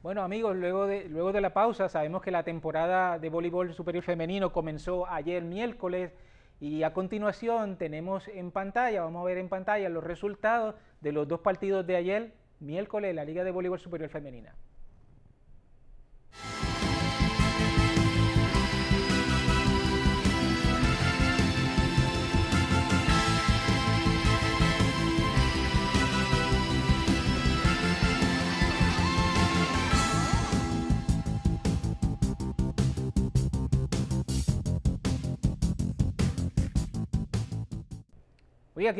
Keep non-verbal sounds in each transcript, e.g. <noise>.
Bueno amigos, luego de, luego de la pausa sabemos que la temporada de voleibol superior femenino comenzó ayer miércoles y a continuación tenemos en pantalla, vamos a ver en pantalla los resultados de los dos partidos de ayer miércoles de la Liga de Voleibol Superior Femenina.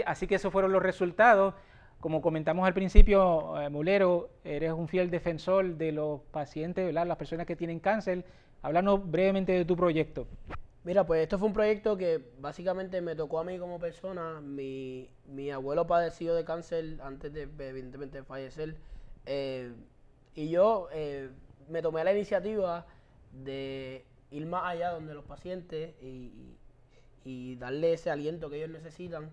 así que esos fueron los resultados. Como comentamos al principio, eh, Mulero, eres un fiel defensor de los pacientes, ¿verdad? las personas que tienen cáncer. Háblanos brevemente de tu proyecto. Mira, pues esto fue un proyecto que básicamente me tocó a mí como persona. Mi, abuelo padeció de cáncer antes de, evidentemente, fallecer. Eh, y yo eh, me tomé la iniciativa de ir más allá donde los pacientes y darle ese aliento que ellos necesitan.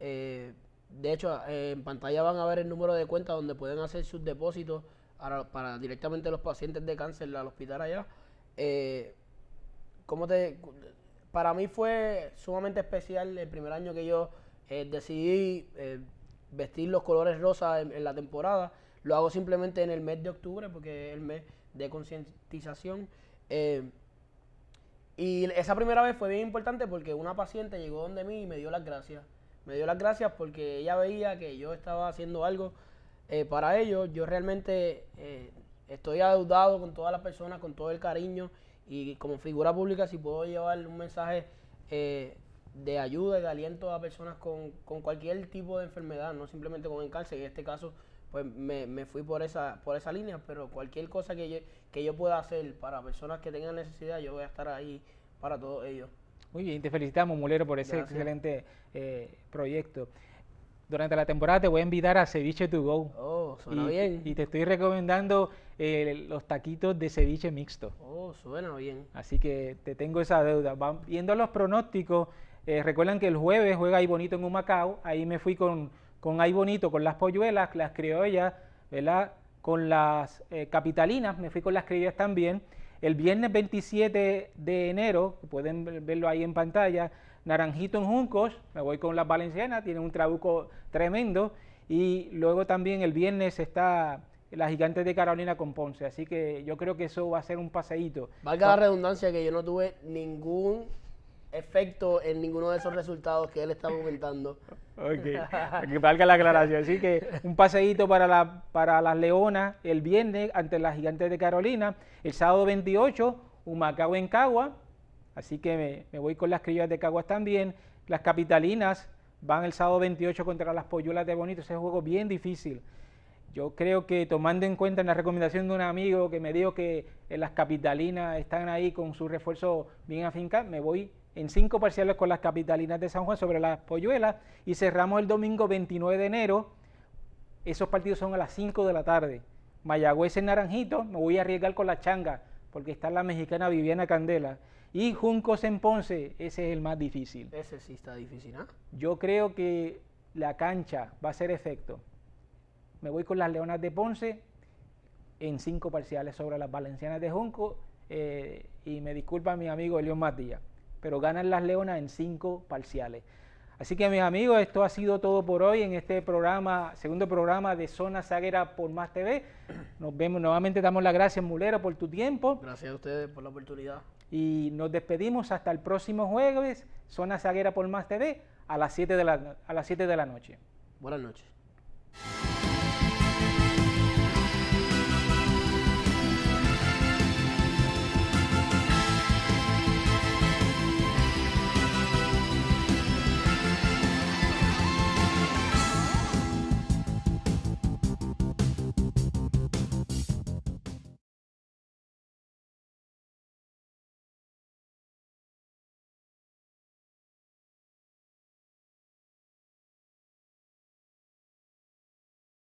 Eh, de hecho, eh, en pantalla van a ver el número de cuenta donde pueden hacer sus depósitos para, directamente los pacientes de cáncer al hospital allá. Eh, te, para mí fue sumamente especial el primer año que yo decidí vestir los colores rosas en, la temporada. Lo hago simplemente en el mes de octubre porque es el mes de concientización. y esa primera vez fue bien importante porque una paciente llegó donde mí y me dio las gracias me dio las gracias porque ella veía que yo estaba haciendo algo eh, para ellos. Yo realmente eh, estoy adeudado con todas las personas, con todo el cariño y como figura pública si puedo llevar un mensaje eh, de ayuda y de aliento a personas con, cualquier tipo de enfermedad, no simplemente con el cáncer. En este caso, pues me, fui por esa, por esa línea, pero cualquier cosa que yo, que yo pueda hacer para personas que tengan necesidad, yo voy a estar ahí para todos ellos. Muy bien, te felicitamos, Mulero, por ese excelente eh, proyecto. Durante la temporada te voy a invitar a Ceviche to Go. Oh, suena y, bien. Y te estoy recomendando eh, los taquitos de ceviche mixto. Oh, suena bien. Así que te tengo esa deuda. viendo los pronósticos, eh, recuerdan que el jueves juega Ay Bonito en un Macao. Ahí me fui con, con Ay Bonito, con las polluelas, las criollas, ¿verdad? Con las capitalinas, me fui con las criollas también. El viernes 27 de enero, pueden verlo ahí en pantalla, Naranjito en Juncos, me voy con las valencianas, tienen un trabuco tremendo. Y luego también el viernes está la gigante de Carolina con Ponce. Así que yo creo que eso va a ser un paseíto. Valga la redundancia que yo no tuve ningún efecto en ninguno de esos resultados que él está comentando. Ok, <laughs> que valga la aclaración. Así que un paseíto para, la, para las Leonas el viernes ante las Gigantes de Carolina, el sábado 28, Humacao en Cagua, así que me, voy con las criollas de Cagua también. Las capitalinas van el sábado 28 contra las polluelas de Bonito, ese juego bien difícil. Yo creo que tomando en cuenta la recomendación de un amigo que me dijo que las capitalinas están ahí con su refuerzo bien afincado, me voy en cinco parciales con las capitalinas de San Juan sobre las polluelas y cerramos el domingo 29 de enero. Esos partidos son a las 5 de la tarde. Mayagüez en Naranjito, me voy a arriesgar con la changa, porque está la mexicana Viviana Candela. Y Juncos en Ponce, ese es el más difícil. Ese sí está difícil, ¿ah? Yo creo que la cancha va a ser efecto. Me voy con las Leonas de Ponce en cinco parciales sobre las Valencianas de Junco. Eh, y me disculpa mi amigo León Matías pero ganan las Leonas en cinco parciales. Así que mis amigos, esto ha sido todo por hoy en este programa, segundo programa de Zona Zaguera por Más TV. Nos vemos nuevamente, damos las gracias Mulero por tu tiempo. Gracias a ustedes por la oportunidad. Y nos despedimos hasta el próximo jueves, Zona Zaguera por Más TV, a las 7 de la, a las 7 de la noche. Buenas noches.